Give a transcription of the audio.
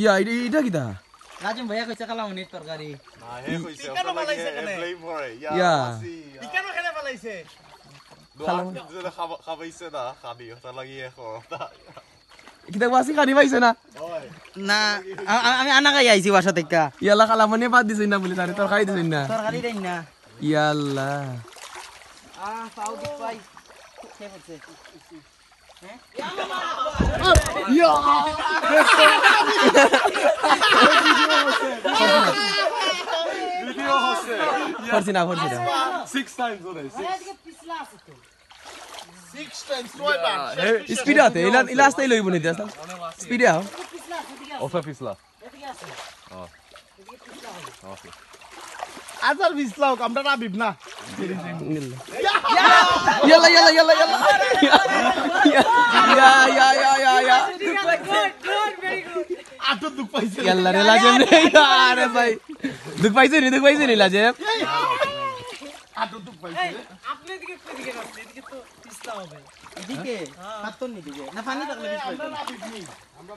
ইয়া এটা কিতা রাজিম ভাইয়া কইছে কালা উনি তরকারি না হে কইছে ইয়া খাবি ওটা লাগিয়ে খরতা কিতা বাসি খানি পাইছে না না আমি আনা খাই আইছি বাসা থেকে ইয়ালা খালা মনে বাদ দিছিস না বলি তারে তরকারি দিছিস না তরকারি ইয়াল্লা ভিডিও হচ্ছে ফরসিনা ফরসিনা 6 টাইমস হলে 6 টাইমস কয়বার স্পিড আতে ইলা ইলাস্তাই লইব নি দাস স্পিড আও ওসা পিছলা আজার পিছলাও আমরা রাবিব না ইয়ালা ইয়ালা ইয়ালা ইয়ালা একটু দুঃখ পাইছে আল্লাহ রে লাজেম রে আরে ভাই দুঃখ পাইছে রে দুঃখ পাইছে রে লাজেম আপনি এদিকে একটু এদিকে তো তিস্তা হবে এদিকে হ্যাঁ। না পানি থাকলে